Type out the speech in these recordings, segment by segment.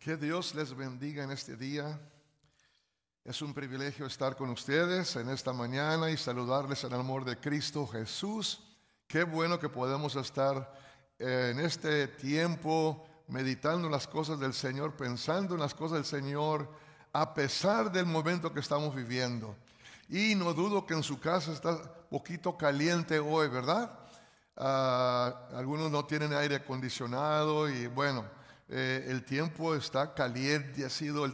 Que Dios les bendiga en este día. Es un privilegio estar con ustedes en esta mañana y saludarles en el amor de Cristo Jesús. Qué bueno que podemos estar eh, en este tiempo meditando las cosas del Señor, pensando en las cosas del Señor, a pesar del momento que estamos viviendo. Y no dudo que en su casa está poquito caliente hoy, ¿verdad? Ah, algunos no tienen aire acondicionado y bueno, eh, el tiempo está caliente, ha sido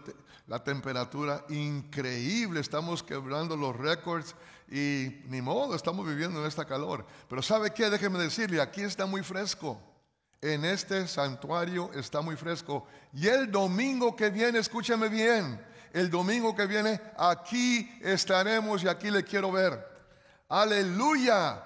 la temperatura increíble, estamos quebrando los récords y ni modo, estamos viviendo en esta calor. Pero ¿sabe qué? Déjeme decirle, aquí está muy fresco, en este santuario está muy fresco. Y el domingo que viene, escúcheme bien, el domingo que viene aquí estaremos y aquí le quiero ver. Aleluya.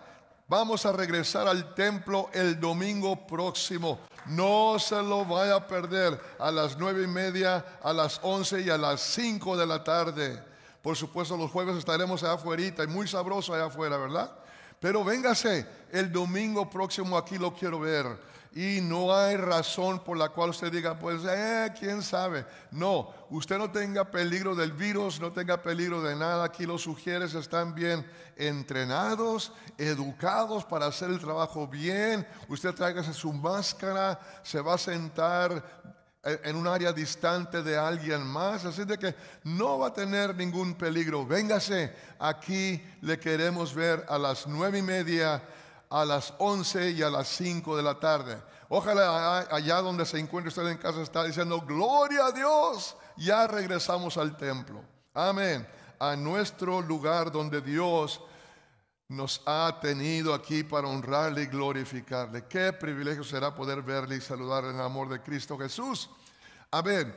Vamos a regresar al templo el domingo próximo. No se lo vaya a perder a las nueve y media, a las once y a las cinco de la tarde. Por supuesto, los jueves estaremos allá afuera y muy sabroso allá afuera, ¿verdad? Pero véngase el domingo próximo, aquí lo quiero ver. Y no hay razón por la cual usted diga, pues, eh, quién sabe. No, usted no tenga peligro del virus, no tenga peligro de nada. Aquí los sugieres están bien entrenados, educados para hacer el trabajo bien. Usted tráigase su máscara, se va a sentar eh, en un área distante de alguien más, así de que no va a tener ningún peligro. Véngase, aquí le queremos ver a las nueve y media a las 11 y a las 5 de la tarde. Ojalá allá donde se encuentre usted en casa está diciendo, gloria a Dios, ya regresamos al templo. Amén. A nuestro lugar donde Dios nos ha tenido aquí para honrarle y glorificarle. Qué privilegio será poder verle y saludarle en el amor de Cristo Jesús. Amén.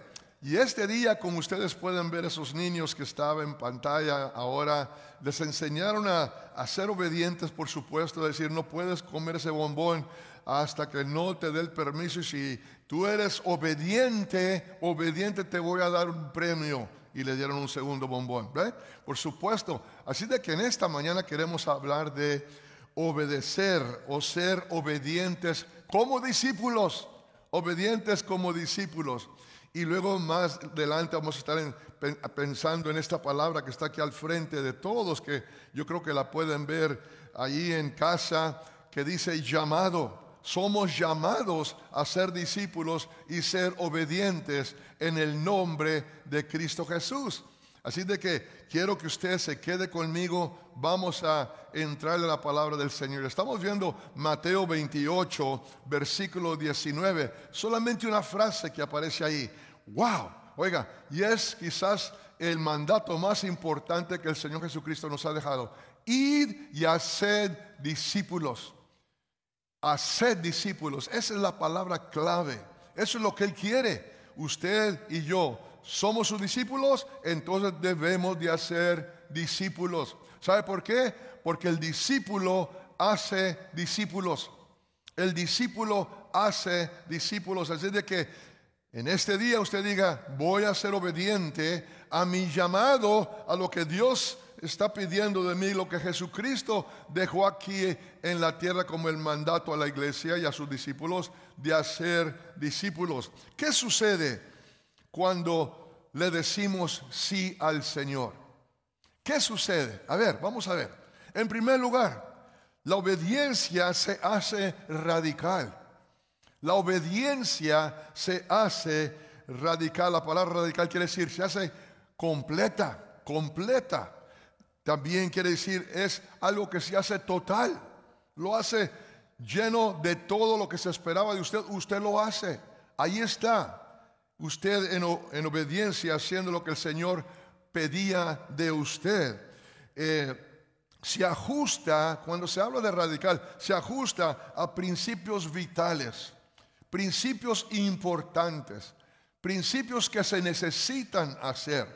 Y este día, como ustedes pueden ver, esos niños que estaban en pantalla ahora les enseñaron a, ser obedientes, por supuesto, decir, no puedes comer ese bombón hasta que no te dé el permiso. Y si tú eres obediente, obediente te voy a dar un premio. Y le dieron un segundo bombón, Por supuesto. Así de que en esta mañana queremos hablar de obedecer o ser obedientes como discípulos. Obedientes como discípulos. Y luego más adelante vamos a estar pensando en esta palabra que está aquí al frente de todos, que yo creo que la pueden ver ahí en casa, que dice llamado. Somos llamados a ser discípulos y ser obedientes en el nombre de Cristo Jesús. Así de que quiero que usted se quede conmigo. Vamos a entrar en la palabra del Señor. Estamos viendo Mateo 28, versículo 19. Solamente una frase que aparece ahí. ¡Wow! Oiga, y es quizás el mandato más importante que el Señor Jesucristo nos ha dejado. Id y haced discípulos. Haced discípulos. Esa es la palabra clave. Eso es lo que Él quiere. Usted y yo somos sus discípulos, entonces debemos de hacer discípulos. ¿Sabe por qué? Porque el discípulo hace discípulos. El discípulo hace discípulos. Así de que en este día usted diga, voy a ser obediente a mi llamado, a lo que Dios está pidiendo de mí, lo que Jesucristo dejó aquí en la tierra como el mandato a la iglesia y a sus discípulos de hacer discípulos. ¿Qué sucede? cuando le decimos sí al Señor. ¿Qué sucede? A ver, vamos a ver. En primer lugar, la obediencia se hace radical. La obediencia se hace radical. La palabra radical quiere decir, se hace completa, completa. También quiere decir, es algo que se hace total. Lo hace lleno de todo lo que se esperaba de usted. Usted lo hace. Ahí está usted en, obediencia haciendo lo que el Señor pedía de usted. Eh, se ajusta, cuando se habla de radical, se ajusta a principios vitales, principios importantes, principios que se necesitan hacer.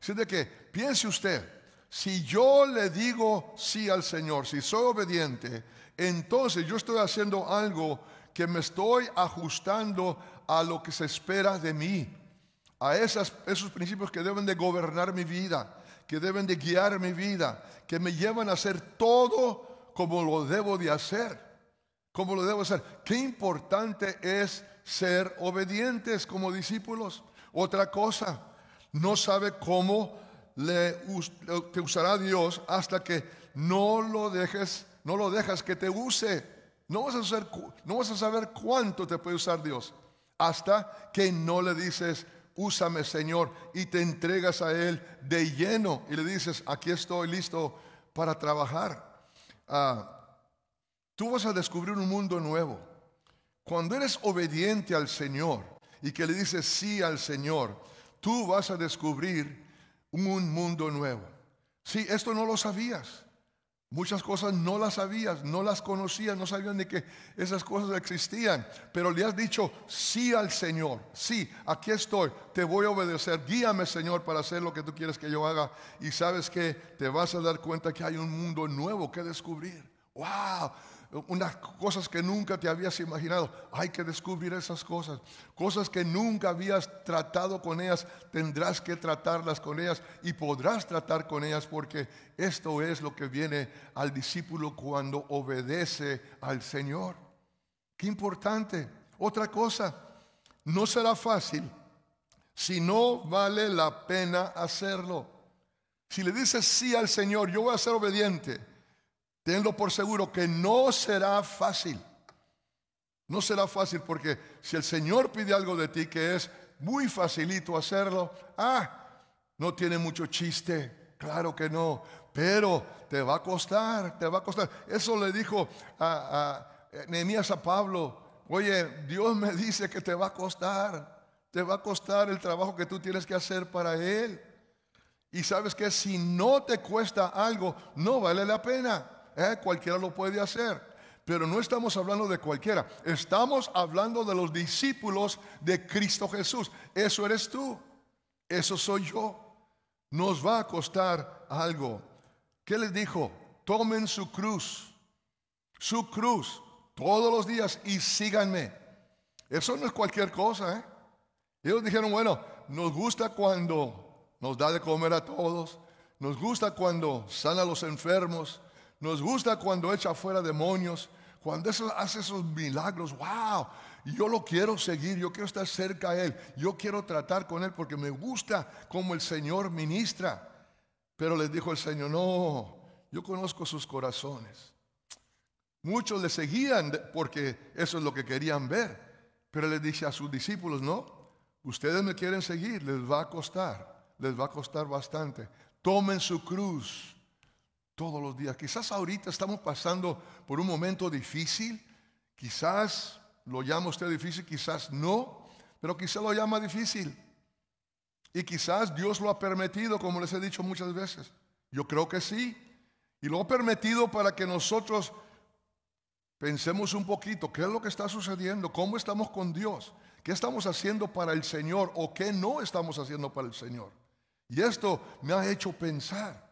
Así de que piense usted, si yo le digo sí al Señor, si soy obediente, entonces yo estoy haciendo algo que me estoy ajustando a lo que se espera de mí, a esos principios que deben de gobernar mi vida, que deben de guiar mi vida, que me llevan a hacer todo como lo debo de hacer, como lo debo hacer. Qué importante es ser obedientes como discípulos. Otra cosa, no sabe cómo le, te usará Dios hasta que no lo dejes, no lo dejas que te use. No vas, a saber, cuánto te puede usar Dios hasta que no le dices, úsame Señor, y te entregas a Él de lleno y le dices, aquí estoy listo para trabajar. Ah, tú vas a descubrir un mundo nuevo. Cuando eres obediente al Señor y que le dices sí al Señor, tú vas a descubrir un mundo nuevo. Si esto no lo sabías. Muchas cosas no las sabías, no las conocías, no sabías ni que esas cosas existían, pero le has dicho sí al Señor, sí, aquí estoy, te voy a obedecer, guíame Señor para hacer lo que tú quieres que yo haga y sabes que te vas a dar cuenta que hay un mundo nuevo que descubrir. ¡Wow! unas cosas que nunca te habías imaginado. Hay que descubrir esas cosas. Cosas que nunca habías tratado con ellas, tendrás que tratarlas con ellas y podrás tratar con ellas porque esto es lo que viene al discípulo cuando obedece al Señor. Qué importante. Otra cosa, no será fácil si no vale la pena hacerlo. Si le dices sí al Señor, yo voy a ser obediente Tenlo por seguro que no será fácil. No será fácil porque si el Señor pide algo de ti que es muy facilito hacerlo, ah, no tiene mucho chiste, claro que no, pero te va a costar, te va a costar. Eso le dijo a, a a Pablo, oye, Dios me dice que te va a costar, te va a costar el trabajo que tú tienes que hacer para Él. Y sabes que si no te cuesta algo, no vale la pena. Eh, cualquiera lo puede hacer. Pero no estamos hablando de cualquiera. Estamos hablando de los discípulos de Cristo Jesús. Eso eres tú. Eso soy yo. Nos va a costar algo. ¿Qué les dijo? Tomen su cruz. Su cruz. Todos los días y síganme. Eso no es cualquier cosa. ¿eh? Ellos dijeron, bueno, nos gusta cuando nos da de comer a todos. Nos gusta cuando sana a los enfermos. Nos gusta cuando echa fuera demonios, cuando hace esos milagros, wow, yo lo quiero seguir, yo quiero estar cerca a Él, yo quiero tratar con Él porque me gusta como el Señor ministra. Pero les dijo el Señor, no, yo conozco sus corazones. Muchos le seguían porque eso es lo que querían ver, pero le dice a sus discípulos, no, ustedes me quieren seguir, les va a costar, les va a costar bastante. Tomen su cruz todos los días. Quizás ahorita estamos pasando por un momento difícil, quizás lo llama usted difícil, quizás no, pero quizás lo llama difícil. Y quizás Dios lo ha permitido, como les he dicho muchas veces. Yo creo que sí. Y lo ha permitido para que nosotros pensemos un poquito, ¿qué es lo que está sucediendo? ¿Cómo estamos con Dios? ¿Qué estamos haciendo para el Señor o qué no estamos haciendo para el Señor? Y esto me ha hecho pensar.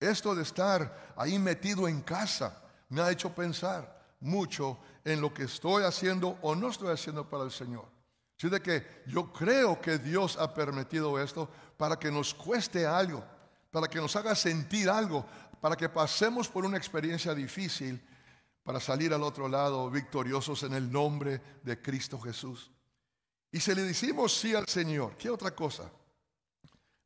Esto de estar ahí metido en casa me ha hecho pensar mucho en lo que estoy haciendo o no estoy haciendo para el Señor. Sino de que yo creo que Dios ha permitido esto para que nos cueste algo, para que nos haga sentir algo, para que pasemos por una experiencia difícil para salir al otro lado victoriosos en el nombre de Cristo Jesús. Y si le decimos sí al Señor, ¿qué otra cosa?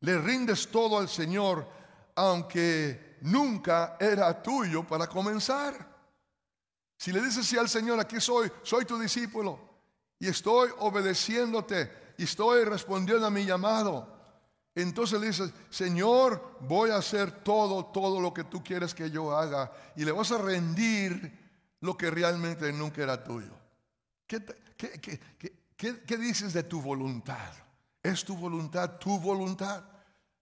Le rindes todo al Señor aunque nunca era tuyo para comenzar. Si le dices al Señor, aquí soy, soy tu discípulo y estoy obedeciéndote y estoy respondiendo a mi llamado, entonces le dices, Señor, voy a hacer todo, todo lo que tú quieres que yo haga y le vas a rendir lo que realmente nunca era tuyo. qué dices de tu voluntad? ¿Es tu voluntad tu voluntad?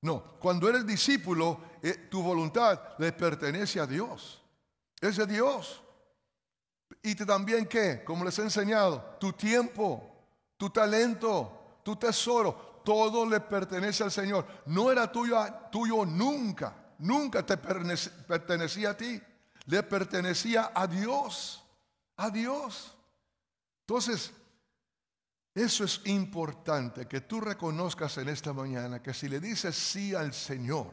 No, cuando eres discípulo, eh, tu voluntad le pertenece a Dios. Es Dios. Y también qué, como les he enseñado, tu tiempo, tu talento, tu tesoro, todo le pertenece al Señor. No era tuyo, tuyo nunca, nunca te pertenecía a ti, le pertenecía a Dios, a Dios. Entonces, eso es importante, que tú reconozcas en esta mañana que si le dices sí al Señor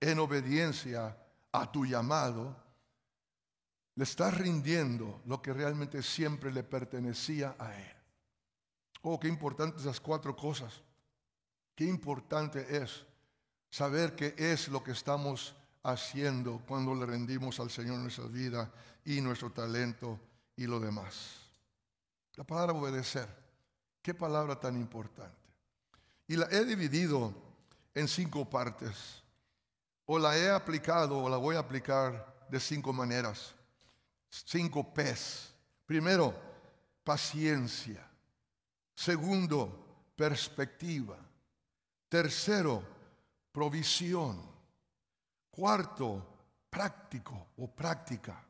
en obediencia a tu llamado, le estás rindiendo lo que realmente siempre le pertenecía a Él. Oh, qué importante esas cuatro cosas. Qué importante es saber qué es lo que estamos haciendo cuando le rendimos al Señor nuestra vida y nuestro talento y lo demás. La palabra obedecer Qué palabra tan importante. Y la he dividido en cinco partes. O la he aplicado o la voy a aplicar de cinco maneras. Cinco P's. Primero, paciencia. Segundo, perspectiva. Tercero, provisión. Cuarto, práctico o práctica.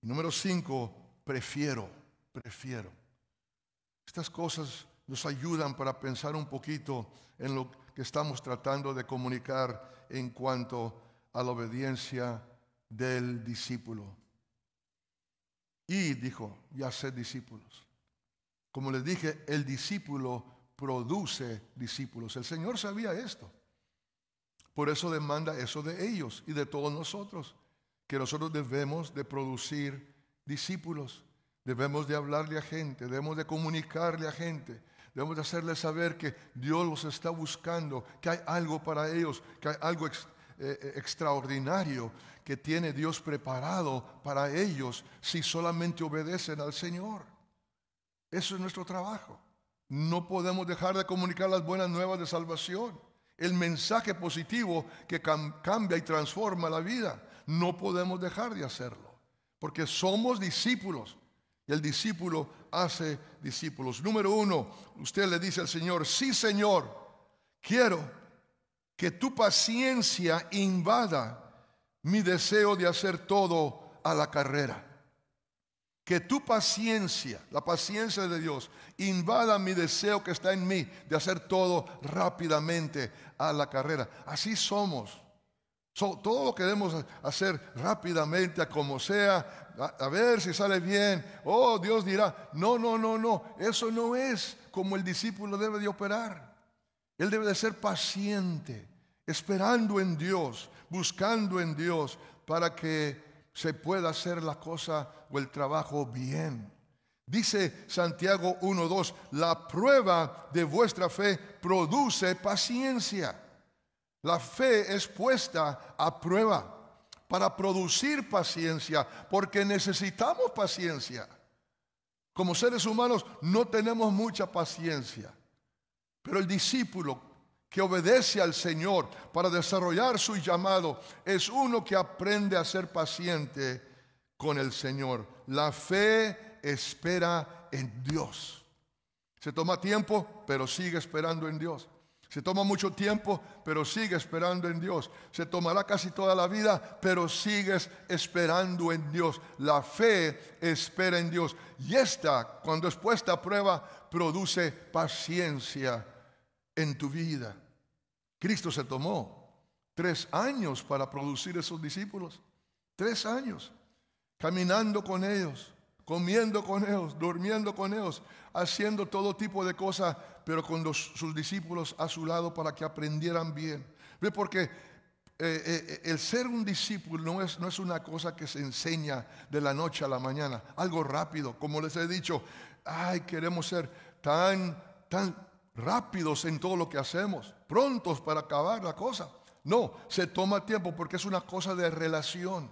Y número cinco, prefiero, prefiero. Estas cosas nos ayudan para pensar un poquito en lo que estamos tratando de comunicar en cuanto a la obediencia del discípulo. Y dijo, ya sé discípulos. Como les dije, el discípulo produce discípulos. El Señor sabía esto. Por eso demanda eso de ellos y de todos nosotros, que nosotros debemos de producir discípulos. Debemos de hablarle a gente, debemos de comunicarle a gente, debemos de hacerles saber que Dios los está buscando, que hay algo para ellos, que hay algo eh, eh, extraordinario que tiene Dios preparado para ellos si solamente obedecen al Señor. Eso es nuestro trabajo. No podemos dejar de comunicar las buenas nuevas de salvación, el mensaje positivo que cambia y transforma la vida. No podemos dejar de hacerlo, porque somos discípulos y el discípulo hace discípulos. Número uno, usted le dice al Señor, sí Señor, quiero que tu paciencia invada mi deseo de hacer todo a la carrera. Que tu paciencia, la paciencia de Dios, invada mi deseo que está en mí de hacer todo rápidamente a la carrera. Así somos todo lo queremos hacer rápidamente, a como sea, a, ver si sale bien. Oh, Dios dirá, no, no, no, no, eso no es como el discípulo debe de operar. Él debe de ser paciente, esperando en Dios, buscando en Dios, para que se pueda hacer la cosa o el trabajo bien. Dice Santiago 1.2, la prueba de vuestra fe produce paciencia. La fe es puesta a prueba para producir paciencia, porque necesitamos paciencia. Como seres humanos no tenemos mucha paciencia, pero el discípulo que obedece al Señor para desarrollar su llamado es uno que aprende a ser paciente con el Señor. La fe espera en Dios. Se toma tiempo, pero sigue esperando en Dios. Se toma mucho tiempo, pero sigue esperando en Dios. Se tomará casi toda la vida, pero sigues esperando en Dios. La fe espera en Dios. Y esta, cuando es puesta a prueba, produce paciencia en tu vida. Cristo se tomó tres años para producir esos discípulos. Tres años caminando con ellos, comiendo con ellos, durmiendo con ellos, haciendo todo tipo de cosas, pero con sus discípulos a su lado para que aprendieran bien. ¿Ve? Porque eh, eh, eh, el ser un discípulo no es, no es una cosa que se enseña de la noche a la mañana, algo rápido, como les he dicho, ay, queremos ser tan, tan rápidos en todo lo que hacemos, prontos para acabar la cosa. No, se toma tiempo porque es una cosa de relación.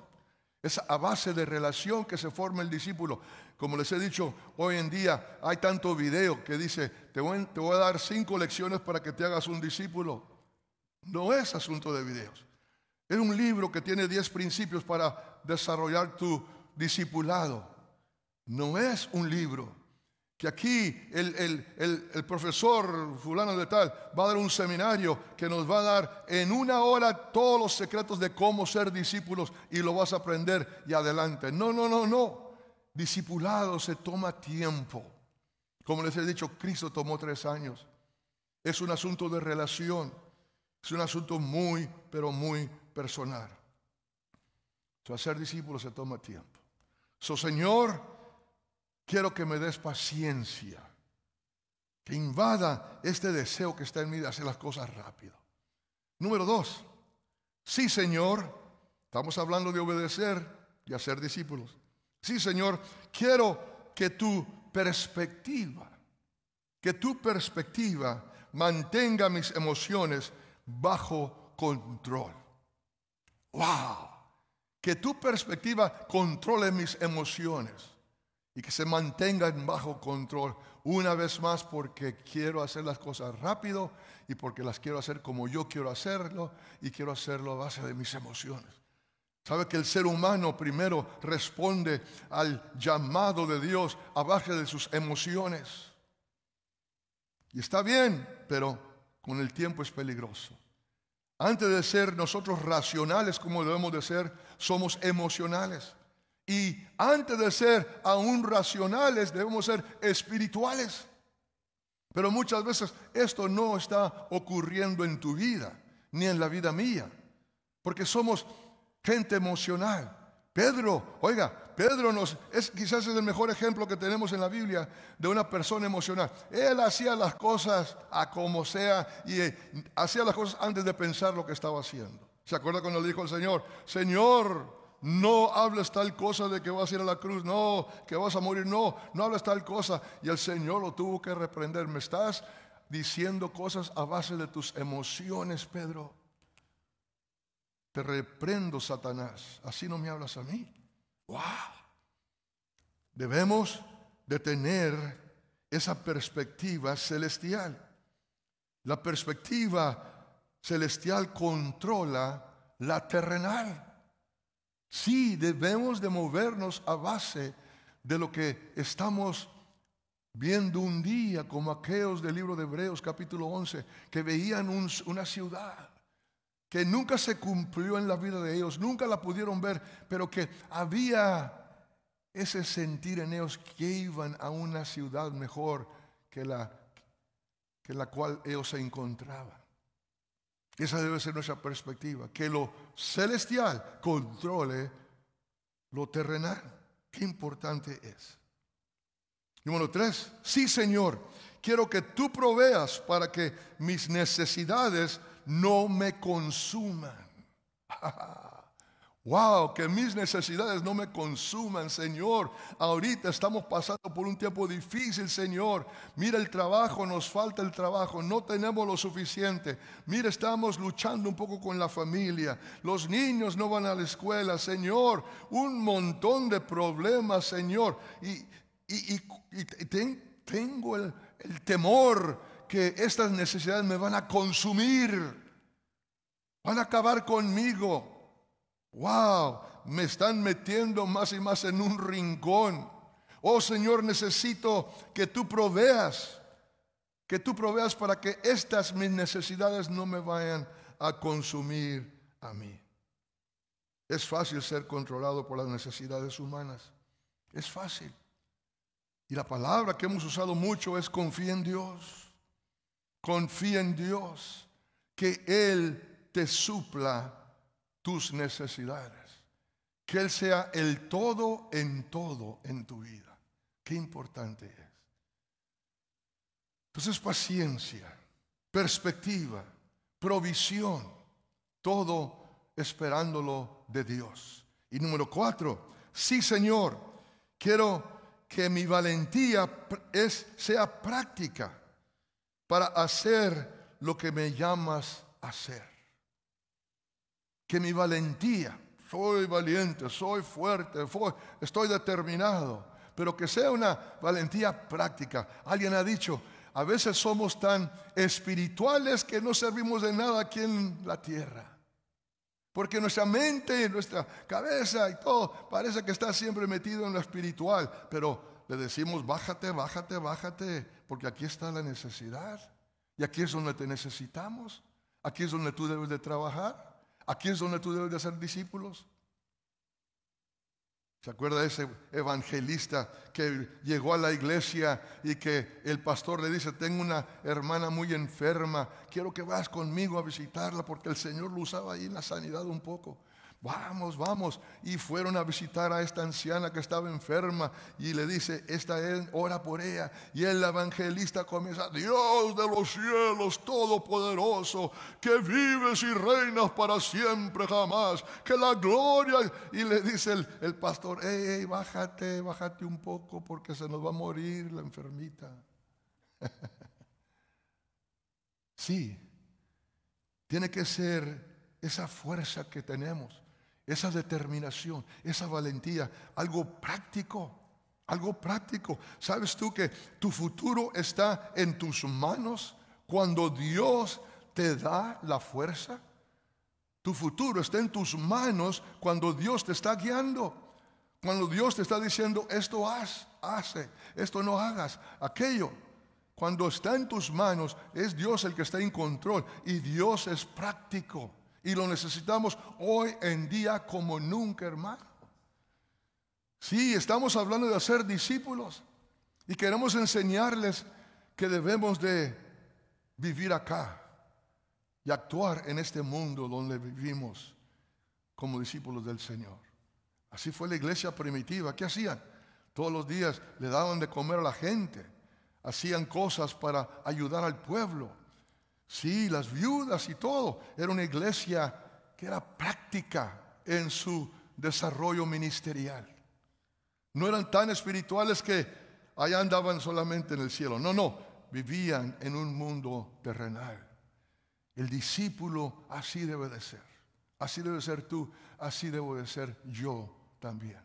Es a base de relación que se forma el discípulo. Como les he dicho, hoy en día hay tanto video que dice, te voy, te voy a dar cinco lecciones para que te hagas un discípulo. No es asunto de videos. Es un libro que tiene diez principios para desarrollar tu discipulado. No es un libro que aquí el, profesor fulano de tal va a dar un seminario que nos va a dar en una hora todos los secretos de cómo ser discípulos y lo vas a aprender y adelante. No, no, no, no. Discipulado se toma tiempo. Como les he dicho, Cristo tomó tres años. Es un asunto de relación. Es un asunto muy, pero muy personal. O sea, ser discípulo se toma tiempo. Su Señor, quiero que me des paciencia, que invada este deseo que está en mí de hacer las cosas rápido. Número dos, sí Señor, estamos hablando de obedecer y hacer discípulos. Sí Señor, quiero que tu perspectiva, que tu perspectiva mantenga mis emociones bajo control. ¡Wow! Que tu perspectiva controle mis emociones y que se mantengan bajo control una vez más porque quiero hacer las cosas rápido y porque las quiero hacer como yo quiero hacerlo y quiero hacerlo a base de mis emociones. Sabe que el ser humano primero responde al llamado de Dios a base de sus emociones. Y está bien, pero con el tiempo es peligroso. Antes de ser nosotros racionales como debemos de ser, somos emocionales. Y antes de ser aún racionales, debemos ser espirituales. Pero muchas veces esto no está ocurriendo en tu vida, ni en la vida mía, porque somos gente emocional. Pedro, oiga, Pedro nos, es, quizás es el mejor ejemplo que tenemos en la Biblia de una persona emocional. Él hacía las cosas a como sea y eh, hacía las cosas antes de pensar lo que estaba haciendo. ¿Se acuerda cuando le dijo el Señor, Señor, no hablas tal cosa de que vas a ir a la cruz, no, que vas a morir, no, no hablas tal cosa. Y el Señor lo tuvo que reprender. Me estás diciendo cosas a base de tus emociones, Pedro. Te reprendo, Satanás. Así no me hablas a mí. ¡Wow! Debemos de tener esa perspectiva celestial. La perspectiva celestial controla la terrenal. Sí, debemos de movernos a base de lo que estamos viendo un día, como aquellos del libro de Hebreos capítulo 11, que veían una ciudad que nunca se cumplió en la vida de ellos, nunca la pudieron ver, pero que había ese sentir en ellos que iban a una ciudad mejor que la, que la cual ellos se encontraban. Esa debe ser nuestra perspectiva, que lo celestial controle lo terrenal. Qué importante es. Número tres, sí Señor, quiero que tú proveas para que mis necesidades no me consuman. Wow, que mis necesidades no me consuman, Señor. Ahorita estamos pasando por un tiempo difícil, Señor. Mira el trabajo, nos falta el trabajo, no tenemos lo suficiente. Mira, estamos luchando un poco con la familia. Los niños no van a la escuela, Señor. Un montón de problemas, Señor. Y, tengo el temor que estas necesidades me van a consumir. Van a acabar conmigo. Wow, me están metiendo más y más en un rincón. Oh Señor, necesito que tú proveas, que tú proveas para que estas mis necesidades no me vayan a consumir a mí. Es fácil ser controlado por las necesidades humanas. Es fácil. Y la palabra que hemos usado mucho es confía en Dios. Confía en Dios, que Él te supla tus necesidades. Que Él sea el todo en todo en tu vida. Qué importante es. Entonces paciencia, perspectiva, provisión, todo esperándolo de Dios. Y número cuatro, sí Señor, quiero que mi valentía sea práctica para hacer lo que me llamas a hacer que mi valentía, soy valiente, soy fuerte, estoy determinado, pero que sea una valentía práctica. Alguien ha dicho, a veces somos tan espirituales que no servimos de nada aquí en la tierra. Porque nuestra mente, nuestra cabeza y todo parece que está siempre metido en lo espiritual, pero le decimos, bájate, bájate, bájate, porque aquí está la necesidad. Y aquí es donde te necesitamos, aquí es donde tú debes de trabajar. Aquí es donde tú debes de hacer discípulos. ¿Se acuerda de ese evangelista que llegó a la iglesia y que el pastor le dice, tengo una hermana muy enferma, quiero que vas conmigo a visitarla porque el Señor lo usaba ahí en la sanidad un poco? vamos, vamos. Y fueron a visitar a esta anciana que estaba enferma y le dice, esta es, hora por ella. Y el evangelista comienza, Dios de los cielos todopoderoso, que vives y reinas para siempre jamás, que la gloria... Y le dice el, pastor, eh bájate, bájate un poco porque se nos va a morir la enfermita. sí, tiene que ser esa fuerza que tenemos esa determinación, esa valentía, algo práctico, algo práctico. ¿Sabes tú que tu futuro está en tus manos cuando Dios te da la fuerza? Tu futuro está en tus manos cuando Dios te está guiando. Cuando Dios te está diciendo, esto haz, hace, esto no hagas, aquello. Cuando está en tus manos, es Dios el que está en control y Dios es práctico. Y lo necesitamos hoy en día como nunca, hermano. Sí, estamos hablando de hacer discípulos y queremos enseñarles que debemos de vivir acá y actuar en este mundo donde vivimos como discípulos del Señor. Así fue la iglesia primitiva. ¿Qué hacían? Todos los días le daban de comer a la gente, hacían cosas para ayudar al pueblo, Sí, las viudas y todo. Era una iglesia que era práctica en su desarrollo ministerial. No eran tan espirituales que allá andaban solamente en el cielo. No, no, vivían en un mundo terrenal. El discípulo así debe de ser. Así debe ser tú, así debo de ser yo también.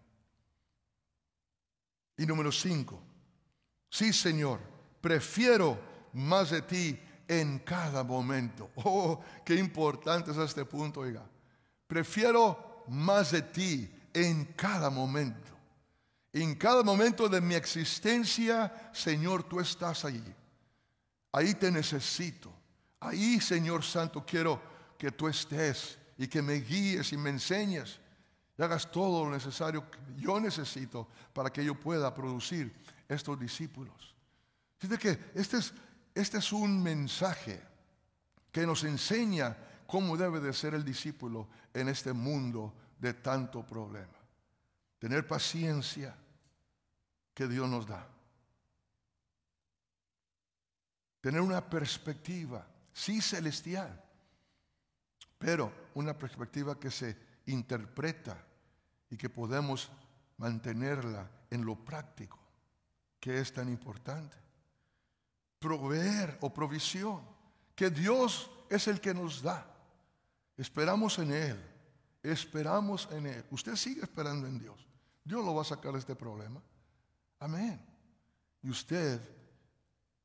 Y número cinco, sí Señor, prefiero más de ti en cada momento. Oh, qué importante es este punto, oiga. Prefiero más de ti en cada momento. En cada momento de mi existencia, Señor, tú estás allí. Ahí te necesito. Ahí, Señor Santo, quiero que tú estés y que me guíes y me enseñes y hagas todo lo necesario que yo necesito para que yo pueda producir estos discípulos. que este es, este es un mensaje que nos enseña cómo debe de ser el discípulo en este mundo de tanto problema. Tener paciencia que Dios nos da. Tener una perspectiva, sí celestial, pero una perspectiva que se interpreta y que podemos mantenerla en lo práctico, que es tan importante proveer o provisión, que Dios es el que nos da. Esperamos en Él, esperamos en Él. Usted sigue esperando en Dios. Dios lo va a sacar de este problema. Amén. Y usted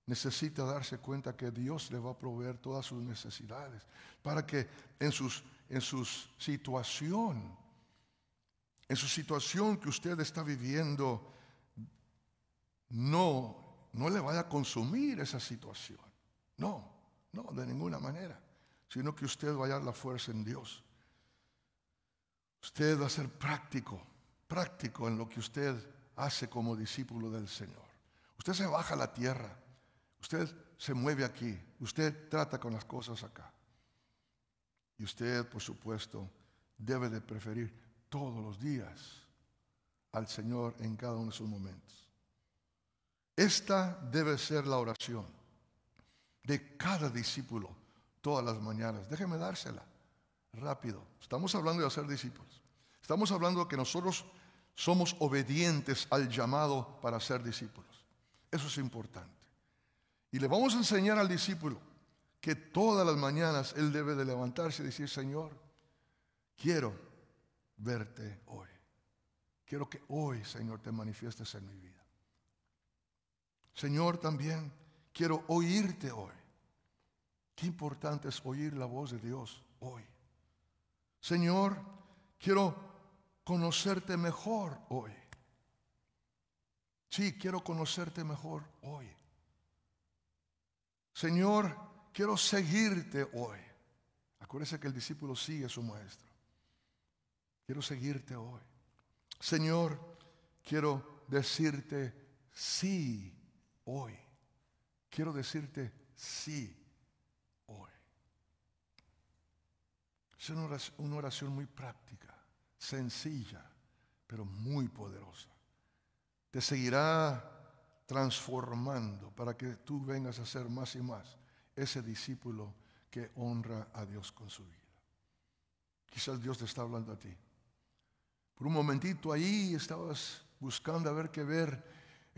necesita darse cuenta que Dios le va a proveer todas sus necesidades para que en, sus, en su situación, en su situación que usted está viviendo, no no le vaya a consumir esa situación. No, no, de ninguna manera. Sino que usted vaya a la fuerza en Dios. Usted va a ser práctico, práctico en lo que usted hace como discípulo del Señor. Usted se baja a la tierra. Usted se mueve aquí. Usted trata con las cosas acá. Y usted, por supuesto, debe de preferir todos los días al Señor en cada uno de sus momentos. Esta debe ser la oración de cada discípulo todas las mañanas. Déjeme dársela rápido. Estamos hablando de hacer discípulos. Estamos hablando de que nosotros somos obedientes al llamado para ser discípulos. Eso es importante. Y le vamos a enseñar al discípulo que todas las mañanas él debe de levantarse y decir, Señor, quiero verte hoy. Quiero que hoy, Señor, te manifiestes en mi vida. Señor, también quiero oírte hoy. Qué importante es oír la voz de Dios hoy. Señor, quiero conocerte mejor hoy. Sí, quiero conocerte mejor hoy. Señor, quiero seguirte hoy. Acuérdese que el discípulo sigue a su maestro. Quiero seguirte hoy. Señor, quiero decirte sí hoy. Quiero decirte sí hoy. Es una oración, muy práctica, sencilla, pero muy poderosa. Te seguirá transformando para que tú vengas a ser más y más ese discípulo que honra a Dios con su vida. Quizás Dios te está hablando a ti. Por un momentito ahí estabas buscando a ver qué ver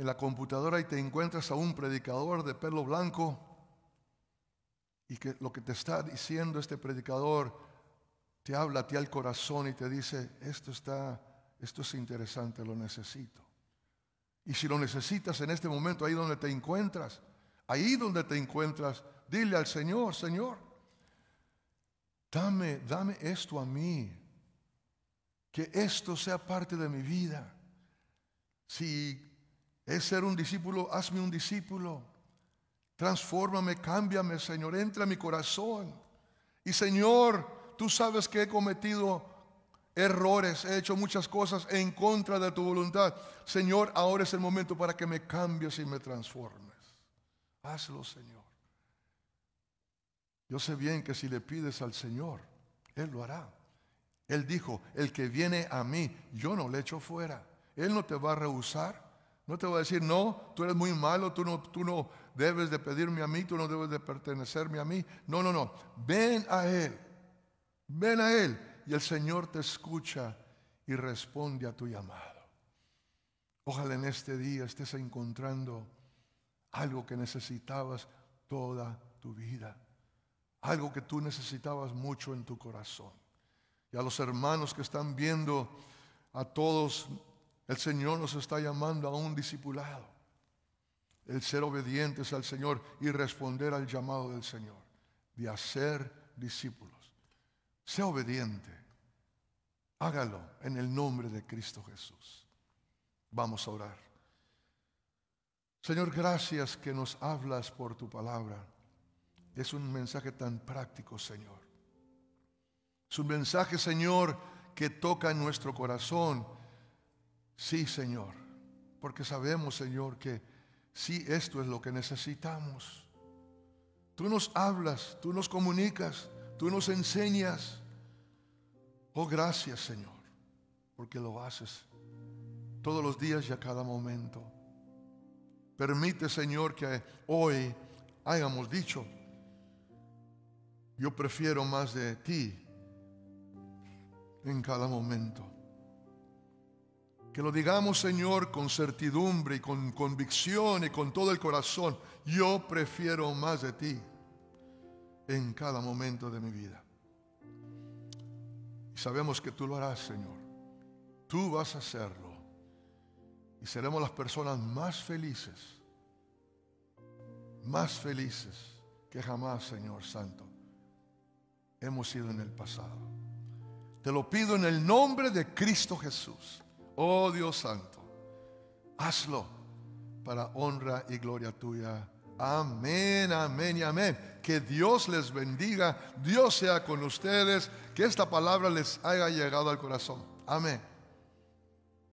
en la computadora y te encuentras a un predicador de pelo blanco y que lo que te está diciendo este predicador te habla a ti al corazón y te dice, esto está, esto es interesante, lo necesito. Y si lo necesitas en este momento, ahí donde te encuentras, ahí donde te encuentras, dile al Señor, Señor, dame, dame esto a mí, que esto sea parte de mi vida. Si es ser un discípulo, hazme un discípulo. Transfórmame, cámbiame, Señor, entra a mi corazón. Y Señor, tú sabes que he cometido errores, he hecho muchas cosas en contra de tu voluntad. Señor, ahora es el momento para que me cambies y me transformes. Hazlo, Señor. Yo sé bien que si le pides al Señor, Él lo hará. Él dijo, el que viene a mí, yo no le echo fuera. Él no te va a rehusar. No te voy a decir, no, tú eres muy malo, tú no, tú no debes de pedirme a mí, tú no debes de pertenecerme a mí. No, no, no. Ven a Él. Ven a Él. Y el Señor te escucha y responde a tu llamado. Ojalá en este día estés encontrando algo que necesitabas toda tu vida. Algo que tú necesitabas mucho en tu corazón. Y a los hermanos que están viendo a todos el Señor nos está llamando a un discipulado. El ser obedientes al Señor y responder al llamado del Señor de hacer discípulos. Sea obediente. Hágalo en el nombre de Cristo Jesús. Vamos a orar. Señor, gracias que nos hablas por tu palabra. Es un mensaje tan práctico, Señor. Es un mensaje, Señor, que toca en nuestro corazón Sí, Señor, porque sabemos, Señor, que sí, esto es lo que necesitamos. Tú nos hablas, tú nos comunicas, tú nos enseñas. Oh, gracias, Señor, porque lo haces todos los días y a cada momento. Permite, Señor, que hoy hayamos dicho, yo prefiero más de ti en cada momento. Que lo digamos, Señor, con certidumbre y con convicción y con todo el corazón. Yo prefiero más de ti en cada momento de mi vida. Y sabemos que tú lo harás, Señor. Tú vas a hacerlo. Y seremos las personas más felices, más felices que jamás, Señor Santo, hemos sido en el pasado. Te lo pido en el nombre de Cristo Jesús. Oh Dios Santo, hazlo para honra y gloria tuya. Amén, amén y amén. Que Dios les bendiga, Dios sea con ustedes, que esta palabra les haya llegado al corazón. Amén.